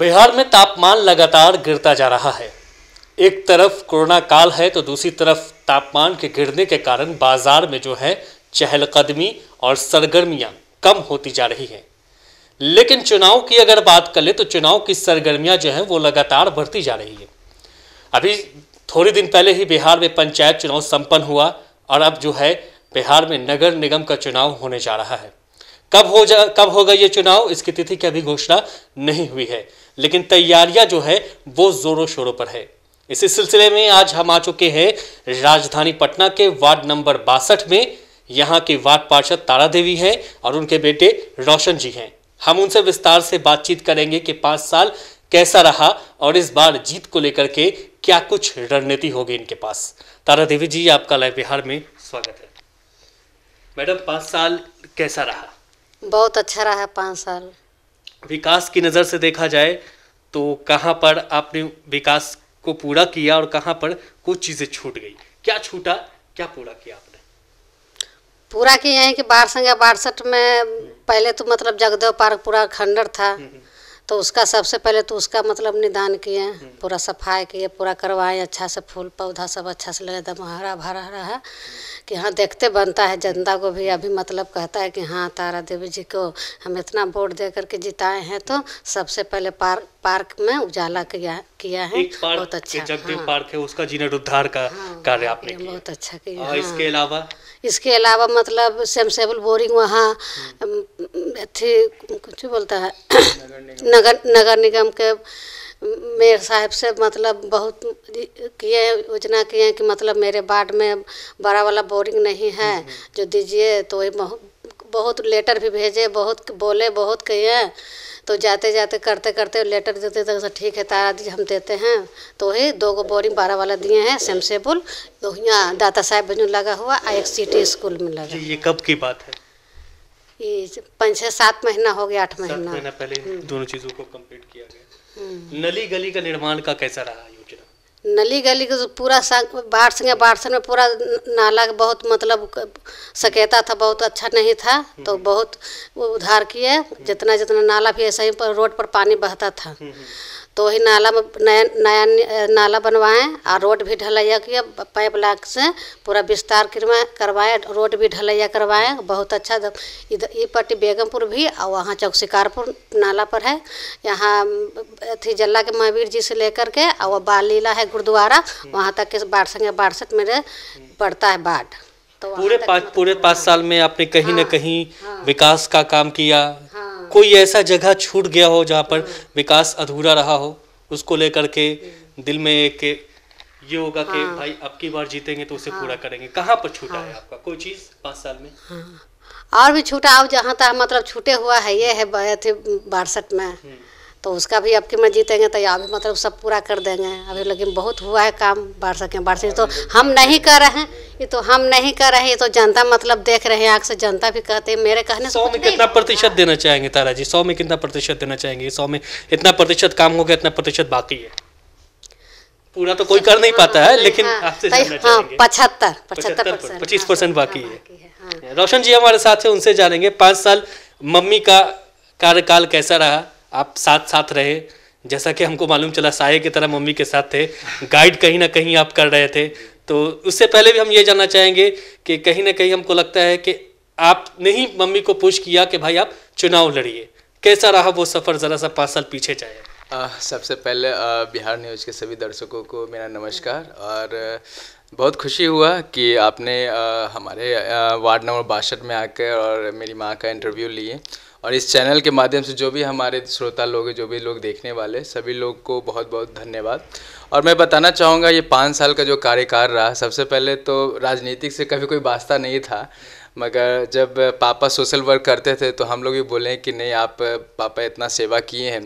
बिहार में तापमान लगातार गिरता जा रहा है एक तरफ कोरोना काल है तो दूसरी तरफ तापमान के गिरने के कारण बाजार में जो है चहलकदमी और सरगर्मियां कम होती जा रही है लेकिन चुनाव की अगर बात कर ले तो चुनाव की सरगर्मियां जो हैं वो लगातार बढ़ती जा रही है अभी थोड़े दिन पहले ही बिहार में पंचायत चुनाव संपन्न हुआ और अब जो है बिहार में नगर निगम का चुनाव होने जा रहा है कब हो जा कब होगा ये चुनाव इसकी तिथि की अभी घोषणा नहीं हुई है लेकिन तैयारियां जो है वो जोरों शोरों पर है इसी सिलसिले में आज हम आ चुके हैं राजधानी पटना के वार्ड नंबर बासठ में यहाँ के वार्ड पार्षद तारा देवी हैं और उनके बेटे रोशन जी हैं हम उनसे विस्तार से बातचीत करेंगे कि पाँच साल कैसा रहा और इस बार जीत को लेकर के क्या कुछ रणनीति होगी इनके पास तारा देवी जी आपका लाइव बिहार में स्वागत है मैडम पाँच साल कैसा रहा बहुत अच्छा रहा पाँच साल विकास की नज़र से देखा जाए तो कहाँ पर आपने विकास को पूरा किया और कहाँ पर कुछ चीज़ें छूट गई क्या छूटा क्या पूरा किया आपने पूरा किया है कि बाढ़ संज्ञा बासठ में हम्म। पहले तो मतलब जगदेव पार्क पूरा खंडर था हम्म, हम्म। तो उसका सबसे पहले तो उसका मतलब निदान किए पूरा सफाई किए पूरा करवाएं अच्छा से फूल पौधा सब अच्छा से लगे एकदम हरा भरा रहा कि हाँ देखते बनता है जनता को भी अभी मतलब कहता है कि हाँ तारा देवी जी को हम इतना वोट दे करके जिताए हैं तो सबसे पहले पार्क पार्क में उजाला किया किया है एक पार्क बहुत अच्छा जगदेव हाँ, पार्क है उसका जीर्णोद्धार का हाँ, कार्य आपने बहुत अच्छा किया हाँ, इसके अलावा इसके अलावा मतलब सेमसेबल बोरिंग वहाँ हम्म। अथी कुछ बोलता है नगर नगर निगम के मेयर साहब से मतलब बहुत किए योजना किए हैं कि मतलब मेरे वार्ड में बड़ा वाला बोरिंग नहीं है हम्म, हम्म। जो दीजिए तो वही बहुत बहुत लेटर भी भेजे बहुत बोले बहुत किए तो जाते जाते करते करते लेटर देते तो ठीक है तारा दी हम देते हैं तो वही दो गो बोरिंग बारह वाला दिए हैं सेमसेबुल तो यहाँ दाता साहेब में लगा हुआ आ एक सिटी स्कूल में लगा ये कब की बात है ये पाँच छः सात महीना हो गया आठ महीना पहले हम्म। दोनों चीज़ों को कम्प्लीट किया गया हम्म। नली गली का निर्माण का कैसा रहा योजना नली गली का पूरा संगे बाढ़ संगे में पूरा नाला बहुत मतलब सकेता था बहुत अच्छा नहीं था तो हम्म। बहुत उधार किए जितना जितना नाला भी ऐसा ही पर रोड पर पानी बहता था हम्म, हम्म। तो वही नाला नया नया नाला बनवाएं और रोड भी ढलैया किया पाइप लाग से पूरा विस्तार करवाए करवाएं रोड भी ढलैया करवाएं बहुत अच्छा इधर ये पट्टी बेगमपुर भी और वहाँ चौक शिकारपुर नाला पर है यहाँ अथी जल्ला के महावीर जी से लेकर के और बालीला है गुरुद्वारा वहाँ तक के बाढ़ संगे बाढ़ मेरे पड़ता है बाढ़ तो पूरे पाँच पूरे पाँच साल में आपने कहीं हाँ, ना कहीं हाँ, विकास का काम किया हाँ, कोई ऐसा जगह छूट गया हो जहाँ पर विकास अधूरा रहा हो उसको लेकर के दिल में एक ये होगा हाँ। कि भाई अब की बार जीतेंगे तो उसे हाँ। पूरा करेंगे कहाँ पर छूटा हाँ। है आपका कोई चीज़ पाँच साल में हाँ। और भी छूटा अब जहाँ तक मतलब छूटे हुआ है ये है बासठ में हम्म। तो उसका भी आपकी मैं जीतेंगे तो यहाँ भी मतलब सब पूरा कर देंगे अभी लेकिन बहुत हुआ है काम बाढ़ सके बाढ़ से तो हम नहीं कर रहे हैं ये तो हम नहीं कर रहे हैं ये तो जनता मतलब देख रहे हैं आग से जनता भी कहते हैं मेरे कहने सौ में कितना प्रतिशत देना चाहेंगे तारा जी सौ में कितना प्रतिशत देना चाहेंगे सौ में इतना प्रतिशत काम हो गया इतना प्रतिशत बाकी है पूरा तो कोई कर नहीं पाता है लेकिन हाँ, हाँ, पचहत्तर पचहत्तर पच्चीस हाँ, परसेंट बाकी है रोशन जी हमारे साथ है उनसे जानेंगे पांच साल मम्मी का कार्यकाल कैसा रहा आप साथ साथ रहे जैसा कि हमको मालूम चला साये की तरह मम्मी के साथ थे गाइड कहीं ना कहीं आप कर रहे थे तो उससे पहले भी हम ये जानना चाहेंगे कि कहीं ना कहीं हमको लगता है कि आपने ही मम्मी को पुश किया कि भाई आप चुनाव लड़िए कैसा रहा वो सफ़र ज़रा सा पाँच साल पीछे जाए सबसे पहले आ, बिहार न्यूज़ के सभी दर्शकों को मेरा नमस्कार और बहुत खुशी हुआ कि आपने आ, हमारे वार्ड नंबर बासठ में आकर और मेरी माँ का इंटरव्यू लिए और इस चैनल के माध्यम से जो भी हमारे श्रोता लोग जो भी लोग देखने वाले सभी लोग को बहुत बहुत धन्यवाद और मैं बताना चाहूँगा ये पाँच साल का जो कार्यकाल रहा सबसे पहले तो राजनीतिक से कभी कोई वास्ता नहीं था मगर जब पापा सोशल वर्क करते थे तो हम लोग भी बोले कि नहीं आप पापा इतना सेवा किए हैं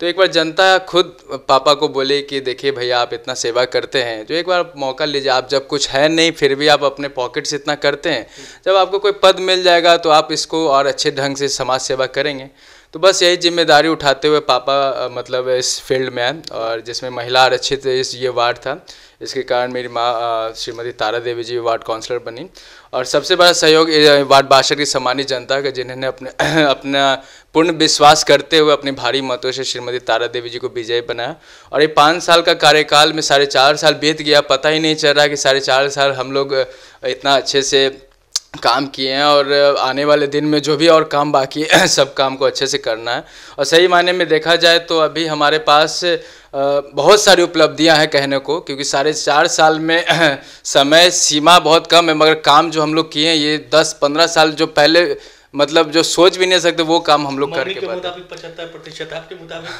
तो एक बार जनता खुद पापा को बोले कि देखिए भैया आप इतना सेवा करते हैं जो तो एक बार मौका लीजिए आप जब कुछ है नहीं फिर भी आप अपने पॉकेट से इतना करते हैं जब आपको कोई पद मिल जाएगा तो आप इसको और अच्छे ढंग से समाज सेवा करेंगे तो बस यही जिम्मेदारी उठाते हुए पापा मतलब इस फील्ड में हैं और जिसमें महिला आरक्षित इस ये वार्ड था इसके कारण मेरी माँ श्रीमती तारा देवी जी वार्ड काउंसलर बनी और सबसे बड़ा सहयोग वार्ड बाशर की सामान्य जनता का जिन्होंने अपने अपना पूर्ण विश्वास करते हुए अपनी भारी मतों से श्रीमती तारा देवी जी को विजय बनाया और ये पाँच साल का कार्यकाल में साढ़े चार साल बीत गया पता ही नहीं चल रहा कि साढ़े चार साल हम लोग इतना अच्छे से काम किए हैं और आने वाले दिन में जो भी और काम बाकी है सब काम को अच्छे से करना है और सही मायने में देखा जाए तो अभी हमारे पास बहुत सारी उपलब्धियां हैं कहने को क्योंकि साढ़े चार साल में समय सीमा बहुत कम है मगर काम जो हम लोग किए हैं ये दस पंद्रह साल जो पहले मतलब जो सोच भी नहीं सकते वो काम हम लोग करके पचहत्तर प्रतिशत आपके मुताबिक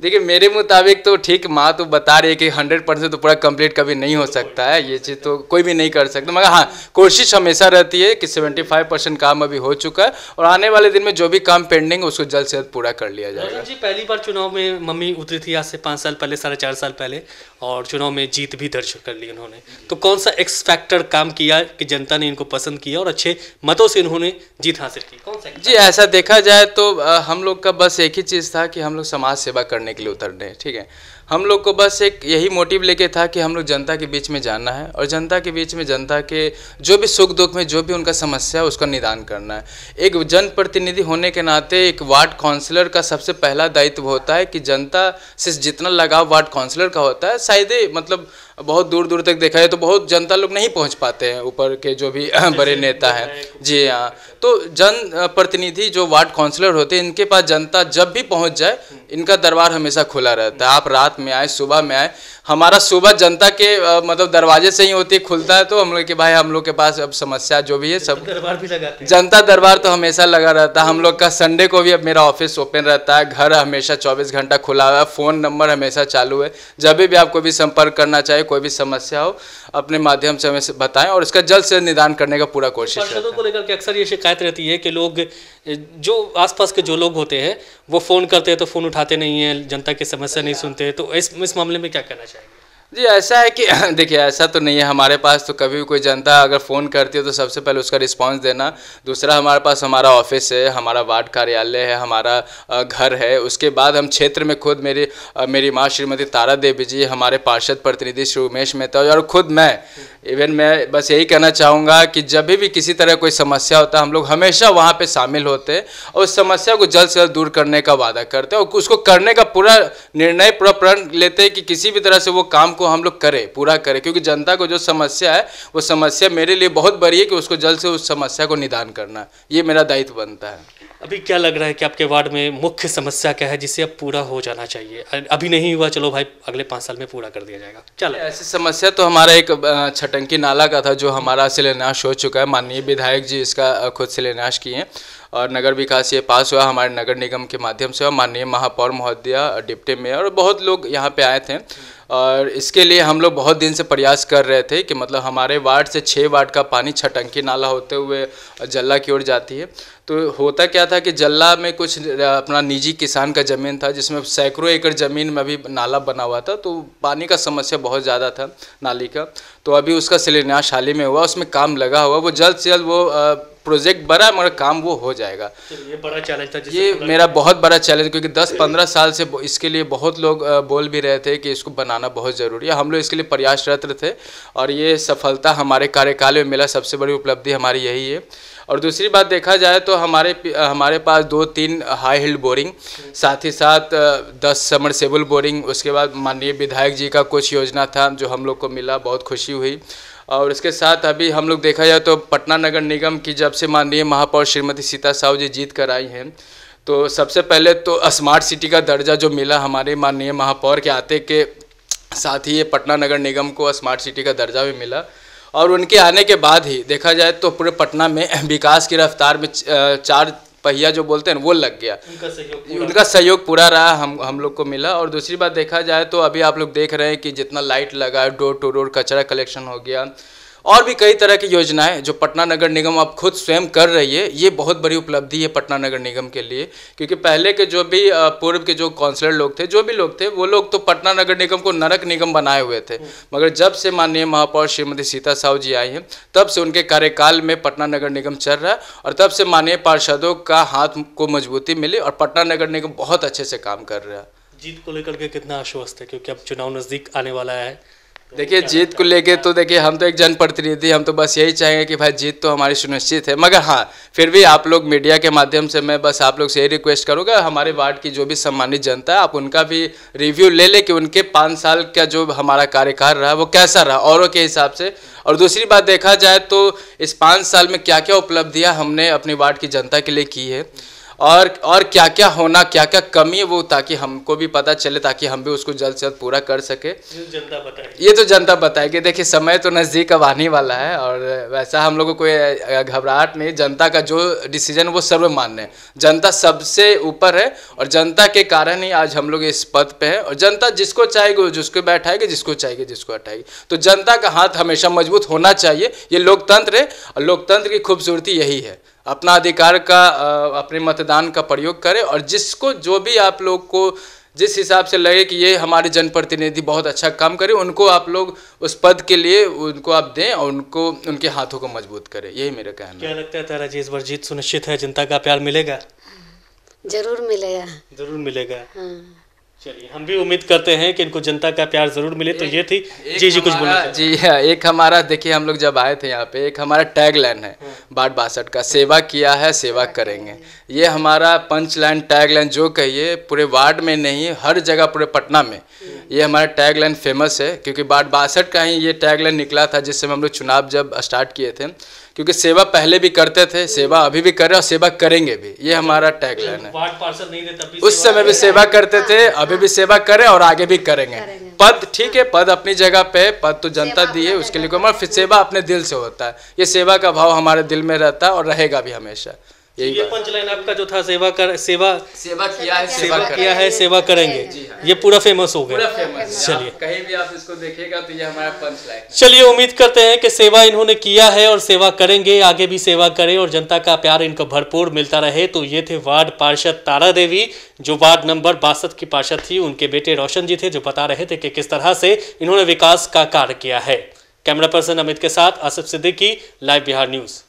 देखिए मेरे मुताबिक तो ठीक माँ तो बता रही है कि हंड्रेड परसेंट तो पूरा कंप्लीट कभी नहीं हो सकता है ये चीज़ तो कोई भी नहीं कर सकता मगर हाँ कोशिश हमेशा रहती है कि सेवेंटी फाइव परसेंट काम अभी हो चुका है और आने वाले दिन में जो भी काम पेंडिंग है उसको जल्द से जल्द पूरा कर लिया जाएगा जी पहली बार चुनाव में मम्मी उतरी थी आज से पाँच साल पहले साढ़े चार साल पहले और चुनाव में जीत भी दर्ज कर ली उन्होंने तो कौन सा एक्स फैक्टर काम किया कि जनता ने इनको पसंद किया और अच्छे मतों से इन्होंने जीत हासिल कौन जी ऐसा देखा जाए तो हम लोग का बस एक ही चीज़ था कि हम लोग समाज सेवा करने के लिए उतर रहे ठीक है हम लोग को बस एक यही मोटिव लेके था कि हम लोग जनता के बीच में जाना है और जनता के बीच में जनता के जो भी सुख दुख में जो भी उनका समस्या है उसका निदान करना है एक जनप्रतिनिधि होने के नाते एक वार्ड काउंसिलर का सबसे पहला दायित्व होता है कि जनता से जितना लगाव वार्ड काउंसिलर का होता है शायद मतलब बहुत दूर दूर तक देखा जाए तो बहुत जनता लोग नहीं पहुंच पाते हैं ऊपर के जो भी बड़े नेता हैं जी हाँ तो जन प्रतिनिधि जो वार्ड काउंसलर होते हैं इनके पास जनता जब भी पहुंच जाए इनका दरबार हमेशा खुला रहता है आप रात में आए सुबह में आए हमारा सुबह जनता के मतलब दरवाजे से ही होती खुलता है तो हम लोग के भाई हम लोग के पास अब समस्या जो भी है सब दरबार भी लगा जनता दरबार तो हमेशा लगा रहता है हम लोग का संडे को भी अब मेरा ऑफिस ओपन रहता है घर हमेशा चौबीस घंटा खुला हुआ है फ़ोन नंबर हमेशा चालू है जब भी आपको भी संपर्क करना चाहिए कोई भी समस्या हो अपने माध्यम से हमें बताएं और इसका जल्द से निदान करने का पूरा कोशिश पार्षदों को लेकर के अक्सर ये शिकायत रहती है कि लोग जो आसपास के जो लोग होते हैं वो फ़ोन करते हैं तो फ़ोन उठाते नहीं हैं जनता की समस्या नहीं अच्छा। सुनते तो इस इस मामले में क्या कहना चाहिए जी ऐसा है कि देखिए ऐसा तो नहीं है हमारे पास तो कभी भी कोई जनता अगर फ़ोन करती है तो सबसे पहले उसका रिस्पांस देना दूसरा हमारे पास हमारा ऑफिस है हमारा वार्ड कार्यालय है हमारा घर है उसके बाद हम क्षेत्र में खुद मेरी मेरी माँ श्रीमती तारा देवी जी हमारे पार्षद प्रतिनिधि श्री उमेश मेहता और खुद मैं इवन मैं बस यही कहना चाहूँगा कि जब भी किसी तरह कोई समस्या होता है हम लोग हमेशा वहाँ पर शामिल होते और उस समस्या को जल्द से जल्द दूर करने का वादा करते और उसको करने का पूरा निर्णय पूरा प्रण लेते हैं कि किसी भी तरह से वो काम को हम लोग करें पूरा करें क्योंकि जनता को जो समस्या है वो समस्या मेरे लिए बहुत बड़ी है कि उसको जल्द से उस समस्या को निदान करना ये मेरा दायित्व बनता है अभी क्या लग रहा है कि आपके वार्ड में मुख्य समस्या क्या है जिसे अब पूरा हो जाना चाहिए अभी नहीं हुआ चलो भाई अगले पाँच साल में पूरा कर दिया जाएगा चलो ऐसी समस्या तो हमारा एक छटंकी नाला का था जो हमारा शिलान्यास हो चुका है माननीय विधायक जी इसका खुद शिलान्यास किए हैं और नगर विकास ये पास हुआ हमारे नगर निगम के माध्यम से माननीय महापौर महोदया डिप्टी मेयर और बहुत लोग यहाँ पे आए थे और इसके लिए हम लोग बहुत दिन से प्रयास कर रहे थे कि मतलब हमारे वार्ड से छः वार्ड का पानी छटंकी नाला होते हुए जल्ला की ओर जाती है तो होता क्या था कि जल्ला में कुछ अपना निजी किसान का ज़मीन था जिसमें सैकड़ों एकड़ ज़मीन में भी नाला बना हुआ था तो पानी का समस्या बहुत ज़्यादा था नाली का तो अभी उसका शिलान्यास हाल ही में हुआ उसमें काम लगा हुआ वो जल्द से जल्द वो प्रोजेक्ट बड़ा मगर काम वो हो जाएगा ये बड़ा चैलेंज था ये मेरा बहुत बड़ा चैलेंज क्योंकि 10-15 साल से इसके लिए बहुत लोग बोल भी रहे थे कि इसको बनाना बहुत ज़रूरी है हम लोग इसके लिए प्रयासरत थे और ये सफलता हमारे कार्यकाल में मिला सबसे बड़ी उपलब्धि हमारी यही है और दूसरी बात देखा जाए तो हमारे हमारे पास दो तीन हाई हिल्ड बोरिंग साथ ही साथ दस समरसेबल बोरिंग उसके बाद माननीय विधायक जी का कुछ योजना था जो हम लोग को मिला बहुत खुशी हुई और इसके साथ अभी हम लोग देखा जाए तो पटना नगर निगम की जब से माननीय महापौर श्रीमती सीता साहू जी जीत कर आई हैं तो सबसे पहले तो स्मार्ट सिटी का दर्जा जो मिला हमारे माननीय महापौर के आते के साथ ही ये पटना नगर निगम को स्मार्ट सिटी का दर्जा भी मिला और उनके आने के बाद ही देखा जाए तो पूरे पटना में विकास की रफ्तार में चार पहिया जो बोलते हैं वो लग गया उनका सहयोग उनका सहयोग पूरा रहा हम हम लोग को मिला और दूसरी बात देखा जाए तो अभी आप लोग देख रहे हैं कि जितना लाइट लगा डोर टू डोर कचरा कलेक्शन हो गया और भी कई तरह की योजनाएं जो पटना नगर निगम अब खुद स्वयं कर रही है ये बहुत बड़ी उपलब्धि है पटना नगर निगम के लिए क्योंकि पहले के जो भी पूर्व के जो काउंसलर लोग थे जो भी लोग थे वो लोग तो पटना नगर निगम को नरक निगम बनाए हुए थे मगर जब से माननीय महापौर श्रीमती सीता साहू जी आई हैं तब से उनके कार्यकाल में पटना नगर निगम चल रहा है और तब से माननीय पार्षदों का हाथ को मजबूती मिली और पटना नगर निगम बहुत अच्छे से काम कर रहा है जीत को लेकर के कितना आश्वस्त है क्योंकि अब चुनाव नज़दीक आने वाला है देखिए जीत को लेके तो देखिए हम तो एक जनप्रतिनिधि हम तो बस यही चाहेंगे कि भाई जीत तो हमारी सुनिश्चित है मगर हाँ फिर भी आप लोग मीडिया के माध्यम से मैं बस आप लोग से यही रिक्वेस्ट करूँगा हमारे वार्ड की जो भी सम्मानित जनता है आप उनका भी रिव्यू ले लें कि उनके पाँच साल का जो हमारा कार्यकाल रहा वो कैसा रहा औरों के हिसाब से और दूसरी बात देखा जाए तो इस पाँच साल में क्या क्या उपलब्धियाँ हमने अपनी वार्ड की जनता के लिए की है और और क्या क्या होना क्या क्या कमी है वो ताकि हमको भी पता चले ताकि हम भी उसको जल्द से जल्द पूरा कर सके जनता बताए ये तो जनता बताएगी देखिए समय तो नज़दीक अब आने वाला है और वैसा हम लोग को कोई घबराहट नहीं जनता का जो डिसीजन वो सर्वमान्य है जनता सबसे ऊपर है और जनता के कारण ही आज हम लोग इस पद पर हैं और जनता जिसको चाहेगी जिसको बैठाएगी जिसको चाहेगी जिसको हटाएगी तो जनता का हाथ हमेशा मजबूत होना चाहिए ये लोकतंत्र है और लोकतंत्र की खूबसूरती यही है अपना अधिकार का अपने मतदान का प्रयोग करें और जिसको जो भी आप लोग को जिस हिसाब से लगे कि ये हमारे जनप्रतिनिधि बहुत अच्छा काम करे उनको आप लोग उस पद के लिए उनको आप दें और उनको उनके हाथों को मजबूत करें यही मेरा कहना क्या लगता है तारा जी इस बार जीत सुनिश्चित है जनता का प्यार मिलेगा जरूर मिलेगा जरूर मिलेगा हाँ। चलिए हम भी उम्मीद करते हैं कि इनको जनता का प्यार जरूर मिले तो ये थी जी जी कुछ बोला जी हाँ एक हमारा देखिए हम लोग जब आए थे यहाँ पे एक हमारा टैग लाइन है हाँ। बाट बासठ का सेवा किया है सेवा करेंगे ये हमारा पंच लाइन टैग लाइन जो कहिए पूरे वार्ड में नहीं हर जगह पूरे पटना में ये हमारा टैग लाइन फेमस है क्योंकि बाट बासठ का ही ये टैग लाइन निकला था जिससे हम लोग चुनाव जब स्टार्ट किए थे क्योंकि सेवा पहले भी करते थे सेवा अभी भी कर रहे और सेवा करेंगे भी ये हमारा टैग लाइन है उस समय भी सेवा करते थे अभी भी सेवा करें और आगे भी करेंगे पद ठीक है पद अपनी जगह पे पद तो जनता दी है उसके लिए कोई सेवा अपने दिल से होता है ये सेवा का भाव हमारे दिल में रहता है और रहेगा भी हमेशा तो यही ये आपका जो था सेवा कर सेवा सेवा किया है सेवा, किया है सेवा करेंगे हाँ। ये पूरा फेमस हो गया चलिए कहीं भी आप इसको देखेगा तो ये हमारा पंचलाइन चलिए उम्मीद करते हैं कि सेवा इन्होंने किया है और सेवा करेंगे आगे भी सेवा करें और जनता का प्यार इनको भरपूर मिलता रहे तो ये थे वार्ड पार्षद तारा देवी जो वार्ड नंबर बासठ की पार्षद थी उनके बेटे रोशन जी थे जो बता रहे थे कि किस तरह से इन्होंने विकास का कार्य किया है कैमरा पर्सन अमित के साथ आसिफ सिद्दीकी लाइव बिहार न्यूज़